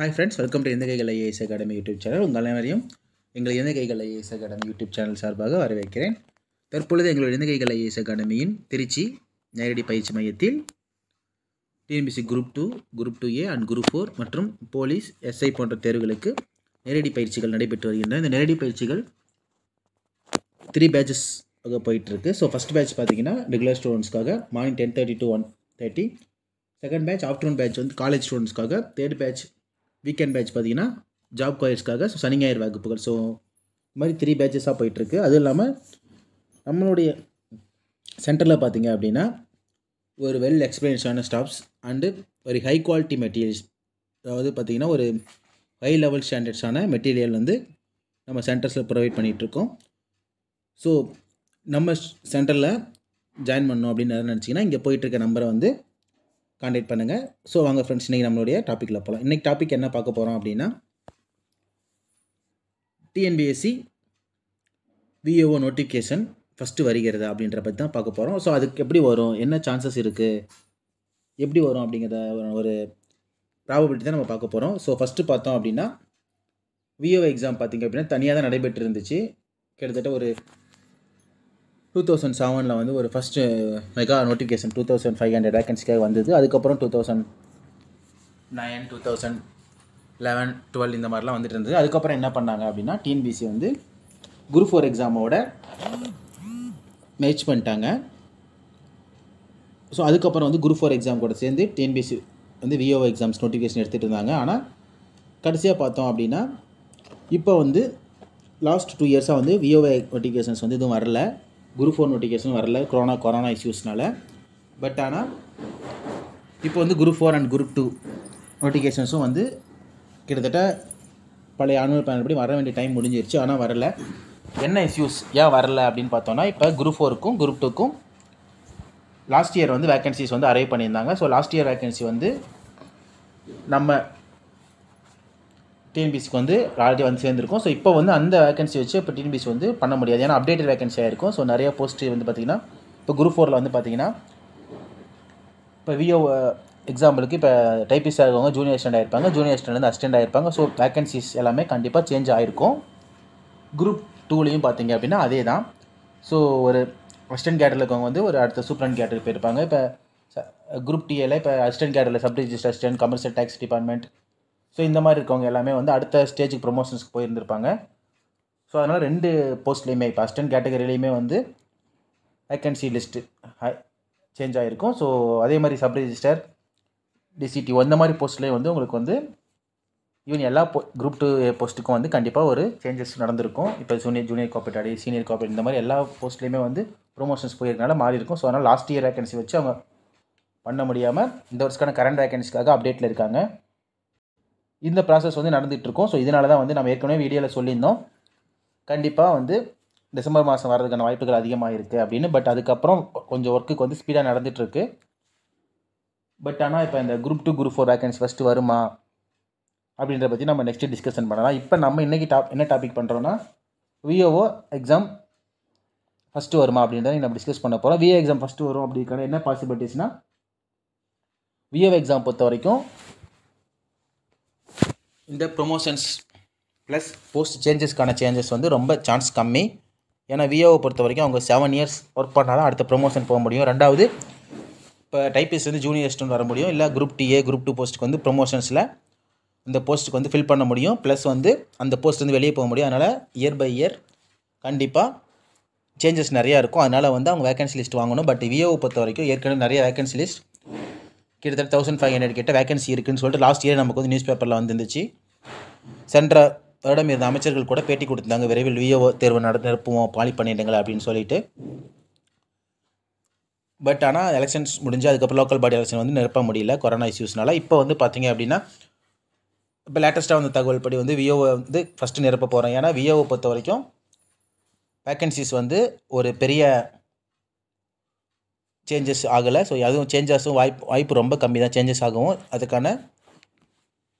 hi friends welcome to இந்தகைகள் IAS academy YouTube channel உங்கள் அனைவரையும் எங்கள் இந்தகைகள் ஐஏஎஸ் அகாடமி யூடியூப் சேனல் சார்பாக வரவேற்கிறேன் தற்பொழுது எங்களுடைய இந்தகைகள் ஐஏஎஸ் அகாடமியின் திருச்சி நேரடி பயிற்சி மையத்தில் TNPSC group two group two A and group four மற்றும் போலீஸ் எஸ்ஐ போன்ற தேர்வுகளுக்கு நேரடி பயிற்சிகள் நடைபெற்று வருகின்றன இந்த நேரடி பயிற்சிகள் த்ரீ பேட்சஸ் போயிட்டுருக்கு ஸோ ஃபஸ்ட் பேட்ச் பார்த்தீங்கன்னா ரெகுலர் ஸ்டூடெண்ட்ஸ்க்காக morning ten thirty to one thirty second batch afternoon batch வந்து காலேஜ் ஸ்டூடெண்ட்ஸ்க்காக தேர்ட் பேட்ச் வீக்கெண்ட் பேட்ச் பார்த்தீங்கன்னா ஜாப் கோயர்ஸ்க்காக ஸோ சனி ஞாயிறு வகுப்புகள் ஸோ இது மாதிரி த்ரீ பேட்சஸாக போயிட்டுருக்கு அதுவும் இல்லாமல் நம்மளுடைய சென்டரில் பார்த்தீங்க அப்படின்னா ஒரு வெல் எக்ஸ்பீரியன்ஸான ஸ்டாஃப்ஸ் அண்டு ஒரு ஹை குவாலிட்டி மெட்டீரியல்ஸ் அதாவது பார்த்திங்கன்னா ஒரு ஹை லெவல் ஸ்டாண்டர்ட்ஸான மெட்டீரியல் வந்து நம்ம சென்டர்ஸில் ப்ரொவைட் பண்ணிகிட்ருக்கோம் ஸோ நம்ம சென்டரில் ஜாயின் பண்ணோம் அப்படின்னு நினச்சிங்கன்னா இங்கே போயிட்டுருக்க நம்பரை வந்து காண்டக்ட் பண்ணுங்கள் ஸோ வாங்க ஃப்ரெண்ட்ஸ் இன்றைக்கி நம்மளுடைய டாப்பிக்கில் போகலாம் இன்றைக்கி டாபிக் என்ன பார்க்க போகிறோம் அப்படின்னா டிஎன்பிஎஸ்சி விஓஓ நோட்டிஃபிகேஷன் ஃபஸ்ட்டு வருகிறது அப்படின்ற பற்றி தான் பார்க்க போகிறோம் ஸோ அதுக்கு எப்படி வரும் என்ன சான்சஸ் இருக்குது எப்படி வரும் அப்படிங்கிறத ஒரு ப்ராபபிலிட்டி தான் நம்ம பார்க்க போகிறோம் ஸோ ஃபஸ்ட்டு பார்த்தோம் அப்படின்னா விஏஓ எக்ஸாம் பார்த்திங்க அப்படின்னா தனியாக தான் நடைபெற்று இருந்துச்சு கிட்டத்தட்ட ஒரு டூ தௌசண்ட் செவனில் வந்து ஒரு first mega notification two thousand five hundred வேக்கன்சிக்காக வந்தது அதுக்கப்புறம் two thousand nine two thousand eleven twelve இந்த மாதிரிலாம் வந்துட்டு இருந்தது அதுக்கப்புறம் என்ன பண்ணாங்க அப்படின்னா டிஎன்பிசி வந்து குரூப் ஃபோர் எக்ஸாமோட மேட்ச் பண்ணிட்டாங்க ஸோ அதுக்கப்புறம் வந்து குரூப் ஃபோர் எக்ஸாம் கூட சேர்ந்து டிஎன்பிசி வந்து விஓ எக்ஸாம்ஸ் நோட்டிஃபிகேஷன் எடுத்துகிட்டு இருந்தாங்க ஆனால் கடைசியாக பார்த்தோம் அப்படின்னா இப்போ வந்து லாஸ்ட் டூ இயர்ஸாக வந்து விஓஏ நோட்டிஃபிகேஷன்ஸ் வந்து எதுவும் வரல குரூப் ஃபோர் நோட்டிஃபிகேஷன் வரல கொரோனா கொரோனா இஷ்யூஸ்னால் பட் ஆனால் இப்போ வந்து group four and group two நோட்டிஃபிகேஷன்ஸும் வந்து கிட்டத்தட்ட பழைய ஆனுவல் பிளான் படி வர வேண்டிய டைம் முடிஞ்சிருச்சு ஆனால் வரல என்ன இஷ்யூஸ் ஏன் வரல அப்படின்னு பார்த்தோன்னா இப்போ குரூப் ஃபோருக்கும் குரூப் டூக்கும் லாஸ்ட் இயர் வந்து வேக்கன்சிஸ் வந்து அரைவ் பண்ணியிருந்தாங்க ஸோ லாஸ்ட் இயர் வேக்கன்சி வந்து நம்ம டிஎன்பிசிக்கு வந்து ஆல்ரெடி வந்து சேர்ந்துருக்கும் ஸோ இப்போ வந்து அந்த வேகன்சி வச்சு இப்போ டிஎன்பிசி வந்து பண்ண முடியாது ஏன்னா அப்டேட்டட் வேகன்சியாக இருக்கும் ஸோ நிறைய போஸ்ட் வந்து பார்த்திங்கன்னா இப்போ குரூப் ஃபோரில் வந்து பார்த்திங்கன்னா இப்போ விஓ எக்ஸாம்பிளுக்கு uh, இப்போ டைபிஸ்டாக ஆகவங்க ஜூனியர் அசிஸ்டண்ட் ஆகிருப்பாங்க ஜூனியர் வந்து அசிஸ்டண்ட் ஆகிருப்பாங்க ஸோ வேகன்சிஸ் எல்லாமே கண்டிப்பாக சேஞ்ச் ஆகிருக்கும் குரூப் டூலையும் பார்த்தீங்க அப்படின்னா அதே தான் ஸோ ஒரு அஸ்டன்ட் கேட்டரில் இருக்கவங்க வந்து ஒரு அடுத்த சூப்பரன் கேட்டர் போயிருப்பாங்க இப்போ குரூப் டிஏல இப்போ அஸ்டன்ட் கேட்டரில் sub register assistant commercial tax department so இந்த மாதிரி இருக்கவங்க எல்லாமே வந்து அடுத்த ஸ்டேஜுக்கு ப்ரொமோஷன்ஸ்க்கு போயிருந்திருப்பாங்க ஸோ அதனால் ரெண்டு போஸ்ட்லேயுமே இப்போ அஸ்டன் கேட்டகரியிலையுமே வந்து வேக்கன்சி லிஸ்ட்டு சேஞ்ச் ஆகிருக்கும் ஸோ அதே மாதிரி சப் ரிஜிஸ்டர் டிசிடி அந்த மாதிரி போஸ்ட்லேயும் வந்து உங்களுக்கு வந்து ஈவன் எல்லா போ குரூப் டூ போஸ்ட்டுக்கும் வந்து கண்டிப்பாக ஒரு சேஞ்சஸ் நடந்திருக்கும் இப்போ ஜூனியர் ஜூனியர் காப்பரேட் சீனியர் காப்பரேட் இந்த மாதிரி எல்லா போஸ்ட்லேயுமே வந்து ப்ரொமோஷன்ஸ் போயிருக்கனால மாறி இருக்கும் ஸோ அதனால் லாஸ்ட் இயர் வேக்கன்சி வச்சு அவங்க பண்ண முடியாமல் இந்த வருஷக்கான கரண்ட் வேக்கன்சிக்காக அப்டேட்டில் இருக்காங்க இந்த ப்ராசஸ் வந்து நடந்துகிட்ருக்கோம் ஸோ இதனால தான் வந்து நம்ம ஏற்கனவே வீடியோவில் சொல்லியிருந்தோம் கண்டிப்பாக வந்து டிசம்பர் மாதம் வர்றதுக்கான வாய்ப்புகள் அதிகமாக இருக்குது அப்படின்னு பட் அதுக்கப்புறம் கொஞ்சம் ஒர்க்குக்கு வந்து ஸ்பீடாக நடந்துகிட்ருக்கு பட் ஆனால் இப்போ இந்த group two group four vacancies first வருமா அப்படின்றத பற்றி நம்ம நெக்ஸ்ட்டு டிஸ்கஷன் பண்ணலாம் இப்போ நம்ம இன்றைக்கி டாப் என்ன டாபிக் பண்ணுறோன்னா விஓஓ எக்ஸாம் ஃபஸ்ட்டு வருமா அப்படின்றத நம்ம டிஸ்கஸ் பண்ண போகிறோம் விஏ எக்ஸாம் ஃபஸ்ட்டு வரும் அப்படிங்கிற என்ன பாசிபிலிட்டிஸ்னால் விஏ எக்ஸாம் பொறுத்த வரைக்கும் இந்த ப்ரொமோஷன்ஸ் ப்ளஸ் போஸ்ட் சேஞ்சஸ்க்கான சேஞ்சஸ் வந்து ரொம்ப சான்ஸ் கம்மி ஏன்னா விஓவை பொறுத்த வரைக்கும் அவங்க செவன் இயர்ஸ் ஒர்க் பண்ணாலும் அடுத்த ப்ரொமோஷன் போக முடியும் ரெண்டாவது இப்போ டைப்பிஸ் வந்து ஜூனியர்ஸ்ட்னு வர முடியும் இல்லை குரூப் டிஏ குரூப் டூ போஸ்ட்டுக்கு வந்து ப்ரொமோஷன்ஸில் இந்த போஸ்ட்டுக்கு வந்து ஃபில் பண்ண முடியும் ப்ளஸ் வந்து அந்த போஸ்ட் வந்து வெளியே போக முடியும் அதனால் இயர் பை இயர் கண்டிப்பாக சேஞ்சஸ் நிறையா இருக்கும் அதனால் வந்து அவங்க வேகன்சி லிஸ்ட் வாங்கணும் பட் விஏஓ பொறுத்த வரைக்கும் ஏற்கனவே நிறைய வேகன்சி லிஸ்ட் கிட்டத்தட்ட தௌசண்ட் ஃபைவ் ஹண்ட்ரட் கிட்ட வேகன்சி இருக்குன்னு சொல்லிட்டு லாஸ்ட் இயர் நமக்கு வந்து நியூஸ் பேப்பரில் வந்துருந்துச்சு சென்ற வருடம் இருந்த அமைச்சர்கள் கூட பேட்டி கொடுத்துருந்தாங்க விரைவில் விஓ தேர்வு நட நிரப்புவோம் பாலி பண்ணிடுங்கள் அப்படின்னு சொல்லிட்டு பட் ஆனால் எலெக்ஷன்ஸ் முடிஞ்சு அதுக்கப்புறம் லோக்கல் பாடி எலெக்ஷன் வந்து நிரப்ப முடியல கொரோனா இஷ்யூஸ்னால இப்போ வந்து பார்த்தீங்க அப்படின்னா இப்போ லேட்டஸ்ட்டாக வந்த தகவல் படி வந்து விஓவை வந்து ஃபஸ்ட்டு நிரப்ப போகிறோம் ஏன்னா விஓவை பொறுத்த வரைக்கும் வேக்கன்சிஸ் வந்து ஒரு பெரிய சேஞ்சஸ் ஆகலை ஸோ அதுவும் சேஞ்சஸும் வாய்ப்பு வாய்ப்பு ரொம்ப கம்மி தான் சேஞ்சஸ் ஆகும் அதுக்கான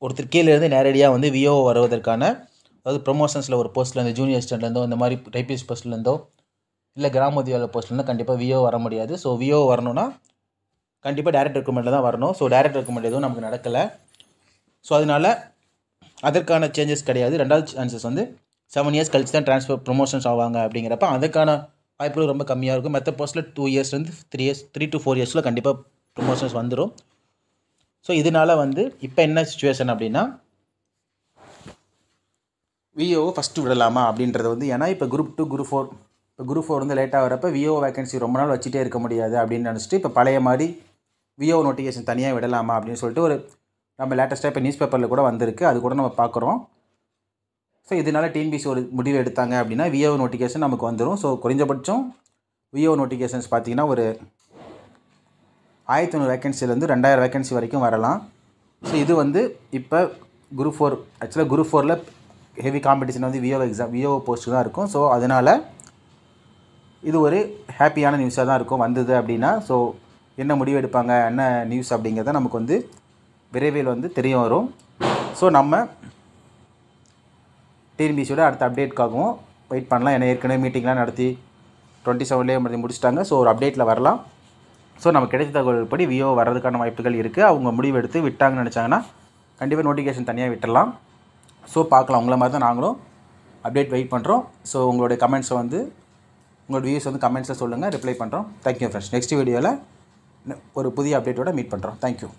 ஒருத்தர் கீழே இருந்து நேரடியாக வந்து விஓ வருவதற்கான அதாவது ப்ரொமோஷன்ஸில் ஒரு போஸ்ட்டில் இந்த ஜூனியர் அசிஸ்டண்ட்லேருந்தோ இந்த மாதிரி டைபிஎஸ் போஸ்ட்லேருந்தோ இல்லை கிராம உதவியாளர் போஸ்ட்லேருந்து கண்டிப்பாக விஓ வர முடியாது ஸோ விஓ வரணும்னா கண்டிப்பாக டேரக்ட் ரெக்குமெண்ட்டில் தான் வரணும் ஸோ டேரக்ட் ரெக்குமெண்ட் எதுவும் நமக்கு நடக்கலை ஸோ அதனால் அதற்கான சேஞ்சஸ் கிடையாது ரெண்டாவது சான்சஸ் வந்து செவன் இயர்ஸ் கழிச்சு தான் ட்ரான்ஸ்ஃபர் ப்ரொமோஷன்ஸ் ஆவாங்க அப்படிங்கிறப்ப அதுக்கான வாய்ப்புகள் ரொம்ப கம்மியாக இருக்கும் மற்ற போஸ்ட்டில் டூ இயர்ஸ்லேருந்து three years three to four இயர்ஸில் கண்டிப்பாக ப்ரொமோஷன்ஸ் வந்துடும் ஸோ இதனால் வந்து இப்போ என்ன சுச்சுவேஷன் அப்படின்னா விஓவை ஃபஸ்ட்டு விடலாமா அப்படின்றது வந்து ஏன்னா இப்போ குரூப் டூ குரூப் ஃபோர் இப்போ குரூப் ஃபோர் வந்து லேட்டாக வரப்போ விஓ வேகன்சி ரொம்ப நாள் வச்சுட்டே இருக்க முடியாது அப்படின்னு நினச்சிட்டு இப்போ பழைய மாதிரி விஓ நோட்டிஃபிகேஷன் தனியாக விடலாமா அப்படின்னு சொல்லிட்டு ஒரு நம்ம லேட்டஸ்ட்டாக இப்போ நியூஸ் பேப்பரில் கூட வந்திருக்கு அது கூட நம்ம பார்க்குறோம் ஸோ இதனால் டிஎன்பிசி ஒரு முடிவு எடுத்தாங்க அப்படின்னா விஓ நோட்டிஃபிகேஷன் நமக்கு வந்துடும் ஸோ குறைஞ்சபட்சம் விஓ நோட்டிஃபிகேஷன்ஸ் பார்த்திங்கன்னா ஒரு ஆயிரத்தி தொண்ணூறு வேக்கன்சிலேருந்து ரெண்டாயிரம் வேக்கன்சி வரைக்கும் வரலாம் ஸோ இது வந்து இப்போ குரூப் ஃபோர் ஆக்சுவலாக குரூப் ஃபோரில் ஹெவி காம்படிஷன் வந்து விஓ எக்ஸாம் விஓ போஸ்ட்டு தான் இருக்கும் ஸோ அதனால் இது ஒரு ஹாப்பியான நியூஸாக தான் இருக்கும் வந்தது அப்படின்னா ஸோ என்ன முடிவு எடுப்பாங்க என்ன நியூஸ் அப்படிங்கிறத நமக்கு வந்து விரைவில் வந்து தெரிய வரும் ஸோ நம்ம டிஎன்பிசியோட அடுத்த அப்டேட்காகவும் வெயிட் பண்ணலாம் ஏன்னா ஏற்கனவே மீட்டிங்லாம் நடத்தி டுவெண்ட்டி செவன்லேயே முடிச்சுட்டாங்க ஸோ ஒரு அப்டேட்டில் வரலாம் ஸோ நமக்கு கிடைத்த தகவல் படி வியோ வர்றதுக்கான வாய்ப்புகள் இருக்குது அவங்க முடிவு எடுத்து விட்டாங்கன்னு நினச்சாங்கன்னா கண்டிப்பாக நோட்டிஃபிகேஷன் தனியாக விட்டுடலாம் ஸோ பார்க்கலாம் உங்களை மாதிரி தான் நாங்களும் அப்டேட் வெயிட் பண்ணுறோம் ஸோ உங்களுடைய கமெண்ட்ஸை வந்து உங்களோட வியூஸ் வந்து கமெண்ட்ஸை சொல்லுங்கள் ரிப்ளை பண்ணுறோம் தேங்க்யூ ஃப்ரெண்ட்ஸ் நெக்ஸ்ட் வீடியோவில் ஒரு புதிய அப்டேட்டோட மீட் பண்ணுறோம் தேங்க்யூ